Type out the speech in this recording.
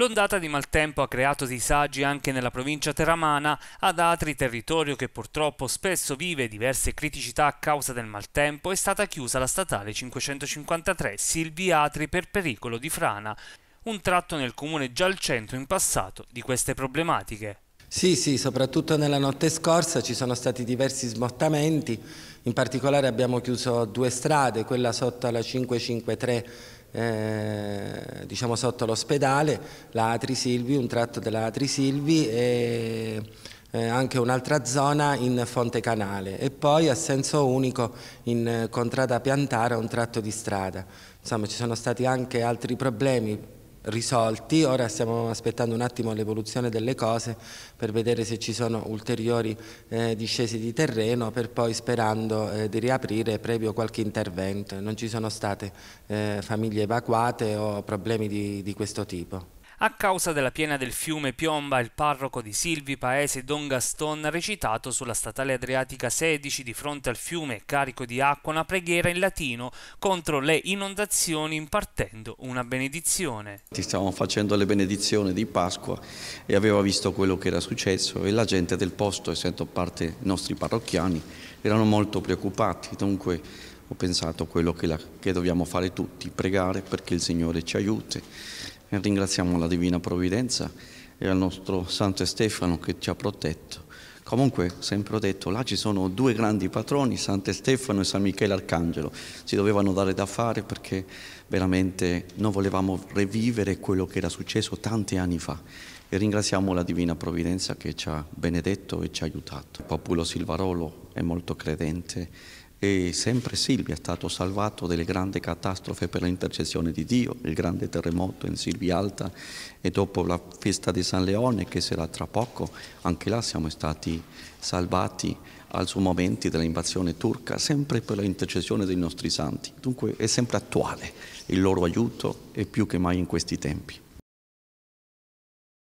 L'ondata di maltempo ha creato disagi anche nella provincia teramana, ad Atri, territorio che purtroppo spesso vive diverse criticità a causa del maltempo, è stata chiusa la statale 553 Silvi Atri per pericolo di frana, un tratto nel comune già al centro in passato di queste problematiche. Sì, sì, soprattutto nella notte scorsa ci sono stati diversi smottamenti, in particolare abbiamo chiuso due strade, quella sotto la 553 eh, diciamo sotto l'ospedale, la Silvi, un tratto della Silvi e eh, anche un'altra zona in Fonte Canale e poi a senso unico in eh, Contrada Piantara un tratto di strada. Insomma ci sono stati anche altri problemi risolti, ora stiamo aspettando un attimo l'evoluzione delle cose per vedere se ci sono ulteriori eh, discese di terreno per poi sperando eh, di riaprire previo qualche intervento, non ci sono state eh, famiglie evacuate o problemi di, di questo tipo. A causa della piena del fiume piomba il parroco di Silvi Paese Don Gaston ha recitato sulla statale adriatica 16 di fronte al fiume carico di acqua una preghiera in latino contro le inondazioni impartendo una benedizione. Ti stavamo facendo le benedizioni di Pasqua e aveva visto quello che era successo e la gente del posto, essendo parte i nostri parrocchiani, erano molto preoccupati, dunque ho pensato quello che, la, che dobbiamo fare tutti, pregare perché il Signore ci aiuti ringraziamo la Divina Provvidenza e al nostro Santo Stefano che ci ha protetto. Comunque, sempre ho detto, là ci sono due grandi patroni, Santo Stefano e San Michele Arcangelo. Si dovevano dare da fare perché veramente non volevamo rivivere quello che era successo tanti anni fa. E ringraziamo la Divina Provvidenza che ci ha benedetto e ci ha aiutato. Papulo Silvarolo è molto credente e sempre Silvia è stato salvato dalle grandi catastrofe per l'intercessione di Dio, il grande terremoto in Silvia Alta e dopo la festa di San Leone che sarà tra poco, anche là siamo stati salvati al suo momento dell'invasione turca, sempre per l'intercessione dei nostri santi. Dunque è sempre attuale il loro aiuto e più che mai in questi tempi.